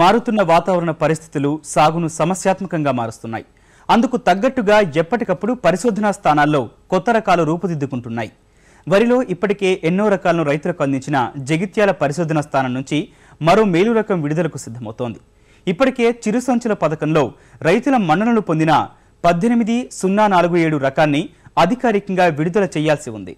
మారుతున్న వాతావరణ పరిస్థితులు సాగును సమస్యాత్మకంగా మారుస్తున్నాయి అందుకు తగ్గట్టుగా ఎప్పటికప్పుడు పరిశోధనా స్థానాల్లో కొత్త రకాలు రూపుదిద్దుకుంటున్నాయి వరిలో ఇప్పటికే ఎన్నో రకాలను రైతులకు అందించిన జగిత్యాల పరిశోధన స్థానం నుంచి మరో మేలు రకం విడుదలకు సిద్ధమవుతోంది ఇప్పటికే చిరుసంచుల పథకంలో రైతుల మన్ననలు పొందిన పద్దెనిమిది సున్నా నాలుగు ఏడు రకాన్ని అధికారికంగా విడుదల చేయాల్సి ఉంది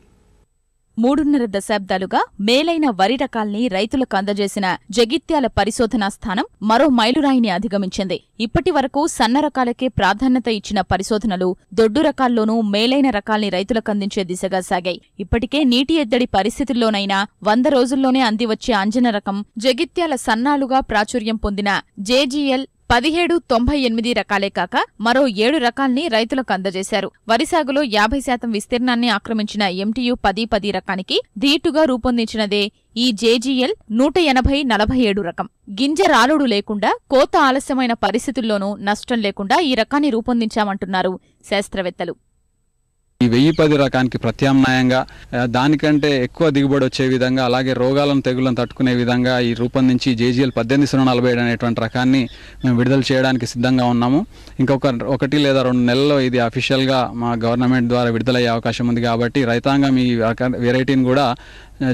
మూడున్నర దశాబ్దాలుగా మేలైన వరి రకాల్ని రైతులకు అందజేసిన జగిత్యాల పరిశోధనా స్థానం మరో మైలురాయిని అధిగమించింది ఇప్పటి వరకు సన్న రకాలకే ప్రాధాన్యత ఇచ్చిన పరిశోధనలు దొడ్డు రకాల్లోనూ మేలైన రకాల్ని రైతులకు అందించే దిశగా సాగాయి ఇప్పటికే నీటి ఎద్దడి పరిస్థితుల్లోనైనా వంద రోజుల్లోనే అందివచ్చే అంజన రకం జగిత్యాల సన్నాలుగా ప్రాచుర్యం పొందిన జేజీఎల్ పదిహేడు తొంభై ఎనిమిది రకాలే కాక మరో ఏడు రకాల్ని రైతులకు అందజేశారు వరి సాగులో యాభై శాతం విస్తీర్ణాన్ని ఆక్రమించిన ఎంటీయూ పది పది రకానికి ధీటుగా రూపొందించినదే ఈ జేజీఎల్ నూట ఎనభై నలభై ఏడు రకం గింజ రాలుడు లేకుండా కోత ఆలస్యమైన పరిస్థితుల్లోనూ నష్టం లేకుండా ఈ రకాన్ని రూపొందించామంటున్నారు శాస్త్రవేత్తలు ఈ వెయ్యి పది రకానికి ప్రత్యామ్నాయంగా దానికంటే ఎక్కువ దిగుబడి వచ్చే విధంగా అలాగే రోగాలను తెగులను తట్టుకునే విధంగా ఈ రూపొందించి జేజీఎల్ పద్దెనిమిది సున్నా నలభై ఏడు అనేటువంటి రకాన్ని మేము విడుదల చేయడానికి సిద్ధంగా ఉన్నాము ఇంకొక ఒకటి లేదా రెండు నెలల్లో ఇది అఫీషియల్గా మా గవర్నమెంట్ ద్వారా విడుదలయ్యే అవకాశం ఉంది కాబట్టి రైతాంగం ఈ వెరైటీని కూడా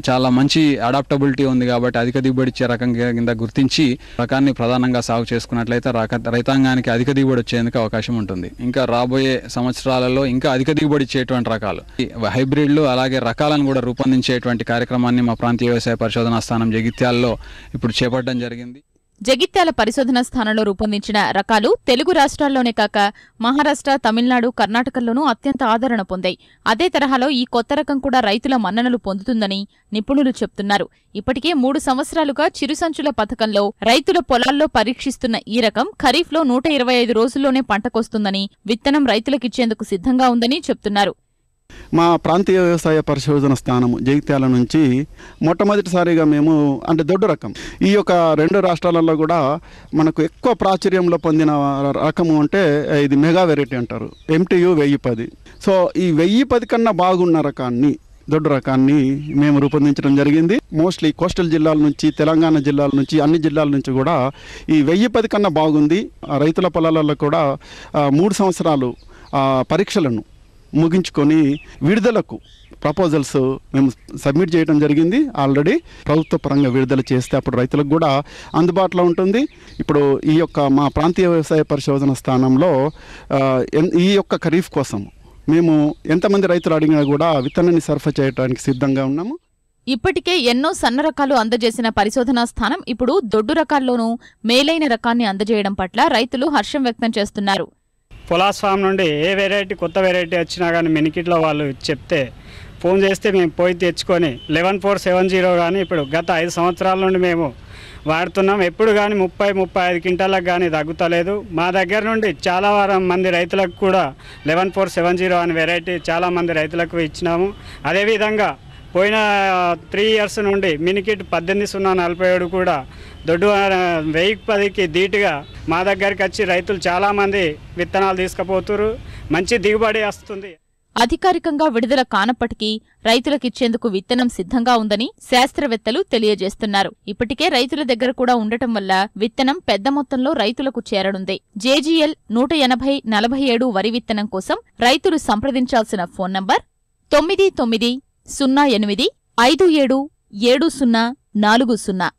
చాలా మంచి అడాప్టబిలిటీ ఉంది కాబట్టి అధిక దిగుబడి ఇచ్చే రకం కింద గుర్తించి రకాన్ని ప్రధానంగా సాగు చేసుకున్నట్లయితే రైతాంగానికి అధిక దిగుబడి వచ్చేందుకు అవకాశం ఉంటుంది ఇంకా రాబోయే సంవత్సరాలలో ఇంకా అధిక దిగుబడి వచ్చేటువంటి రకాలు హైబ్రిడ్లు అలాగే రకాలను కూడా రూపొందించేటువంటి కార్యక్రమాన్ని మా ప్రాంతీయ వ్యవసాయ పరిశోధనా స్థానం జగిత్యాల్లో ఇప్పుడు చేపట్టడం జరిగింది జగిత్యాల పరిశోధన స్థానంలో రూపొందించిన రకాలు తెలుగు రాష్ట్రాల్లోనే కాక మహారాష్ట్ర తమిళనాడు కర్ణాటకల్లోనూ అత్యంత ఆదరణ పొందాయి అదే తరహాలో ఈ కొత్త రకం కూడా రైతుల మన్ననలు పొందుతుందని నిపుణులు చెప్తున్నారు ఇప్పటికే మూడు సంవత్సరాలుగా చిరుసంచుల పథకంలో రైతుల పొలాల్లో పరీక్షిస్తున్న ఈ రకం ఖరీఫ్లో నూట ఇరవై ఐదు రోజుల్లోనే పంటకొస్తుందని విత్తనం రైతులకిచ్చేందుకు సిద్ధంగా ఉందని చెప్తున్నారు మా ప్రాంతీయ వ్యవసాయ పరిశోధన స్థానం జగిత్యాల నుంచి మొట్టమొదటిసారిగా మేము అంటే దొడ్డు రకం ఈ యొక్క రెండు రాష్ట్రాలలో కూడా మనకు ఎక్కువ ప్రాచుర్యంలో పొందిన రకము అంటే ఇది మెగా వెరైటీ అంటారు ఎంటీయు వెయ్యి పది సో ఈ వెయ్యి పది కన్నా బాగున్న రకాన్ని దొడ్డు రకాన్ని మేము రూపొందించడం జరిగింది మోస్ట్లీ కోస్టల్ జిల్లాల నుంచి తెలంగాణ జిల్లాల నుంచి అన్ని జిల్లాల నుంచి కూడా ఈ వెయ్యి పది కన్నా బాగుంది రైతుల పొలాలలో కూడా మూడు సంవత్సరాలు పరీక్షలను ముగించుకొని విడుదలకు ప్రపోజల్స్ మేము సబ్మిట్ చేయడం జరిగింది ఆల్రెడీ ప్రభుత్వ పరంగా విడుదల చేస్తే అప్పుడు రైతులకు కూడా అందుబాటులో ఉంటుంది ఇప్పుడు ఈ యొక్క మా ప్రాంతీయ వ్యవసాయ పరిశోధన స్థానంలో ఈ యొక్క ఖరీఫ్ కోసం మేము ఎంతమంది రైతులు అడిగినా కూడా విత్తనాన్ని సరఫరా చేయడానికి సిద్ధంగా ఉన్నాము ఇప్పటికే ఎన్నో సన్న రకాలు అందజేసిన పరిశోధనా స్థానం ఇప్పుడు దొడ్డు రకాల్లోనూ మేలైన రకాన్ని అందజేయడం పట్ల రైతులు హర్షం వ్యక్తం చేస్తున్నారు పులాస్ ఫామ్ నుండి ఏ వెరైటీ కొత్త వెరైటీ వచ్చినా కానీ మినికిట్లో వాళ్ళు చెప్తే ఫోన్ చేస్తే మేము పోయి తెచ్చుకొని లెవెన్ ఫోర్ సెవెన్ జీరో కానీ ఇప్పుడు గత ఐదు సంవత్సరాల నుండి మేము వాడుతున్నాం ఎప్పుడు కానీ ముప్పై ముప్పై ఐదు క్వింటాలకు కానీ తగ్గుతలేదు మా దగ్గర నుండి చాలా వారం మంది రైతులకు కూడా లెవెన్ ఫోర్ సెవెన్ జీరో అనే వెరైటీ చాలామంది రైతులకు ఇచ్చినాము అదేవిధంగా పోయిన త్రీ ఇయర్స్ నుండి మినికిట్ పద్దెనిమిది సున్నా నలభై ఏడు కూడా దొడ్డు వెయ్యి పదికి ధీటుగా మా దగ్గరికి వచ్చి రైతులు చాలామంది విత్తనాలు తీసుకుపోతురు మంచి దిగుబడి వస్తుంది అధికారికంగా విడుదల కానప్పటికీ రైతులకిచ్చేందుకు విత్తనం సిద్ధంగా ఉందని శాస్త్రవేత్తలు తెలియజేస్తున్నారు ఇప్పటికే రైతుల దగ్గర కూడా ఉండటం వల్ల విత్తనం పెద్ద మొత్తంలో రైతులకు చేరనుంది జేజీఎల్ నూట ఎనభై నలభై ఏడు వరి విత్తనం కోసం రైతులు సంప్రదించాల్సిన ఫోన్ నంబర్ తొమ్మిది తొమ్మిది సున్నా ఎనిమిది ఐదు ఏడు ఏడు సున్నా నాలుగు సున్నా